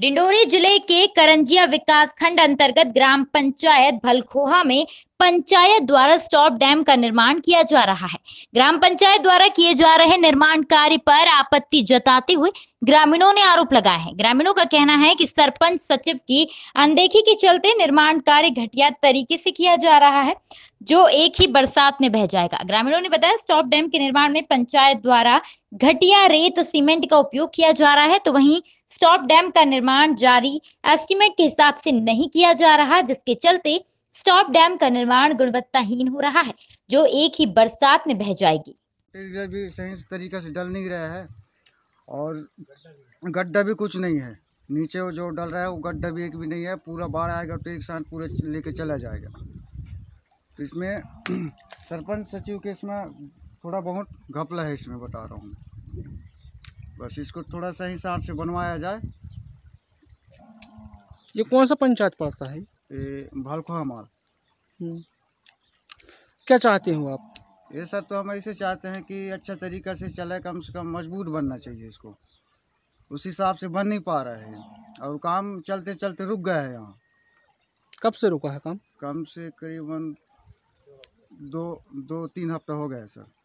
डिंडोरी जिले के करंजिया विकास खंड अंतर्गत ग्राम पंचायत भलखोहा में पंचायत द्वारा स्टॉप डैम का निर्माण किया जा रहा है ग्राम पंचायत द्वारा किए जा रहे निर्माण कार्य पर आपत्ति जताते हुए ग्रामीणों ने आरोप लगाया है ग्रामीणों का कहना है कि सरपंच सचिव की अनदेखी के चलते निर्माण कार्य घटिया तरीके से किया जा रहा है जो एक ही बरसात में बह जाएगा ग्रामीणों ने बताया स्टॉप डैम के निर्माण में पंचायत द्वारा घटिया रेत सीमेंट का उपयोग किया जा रहा है तो वहीं स्टॉप डैम का निर्माण जारी एस्टिमेट के हिसाब से नहीं किया जा रहा जिसके चलते स्टॉप डैम का निर्माण गुणवत्ताहीन हो रहा है जो एक ही बरसात में बह जाएगी भी सही तरीके से डल नहीं रहा है और गड्ढा भी कुछ नहीं है नीचे वो जो डल रहा है वो गड्ढा भी एक भी नहीं है पूरा बाढ़ आएगा तो एक साथ पूरे लेके चला जाएगा तो इसमें सरपंच सचिव के इसमें थोड़ा बहुत घपला है इसमें बता रहा हूँ बस इसको थोड़ा सही साठ से बनवाया जाए ये कौन सा पंचायत पड़ता है भालखोहा हमार हम्म। क्या चाहते हो आप ये सब तो हम ऐसे चाहते हैं कि अच्छा तरीका से चले कम से कम मजबूत बनना चाहिए इसको उस हिसाब से बन नहीं पा रहा है और काम चलते चलते रुक गया है यहाँ कब से रुका है काम कम से करीबन दो दो तीन हफ्ता हो गया है सर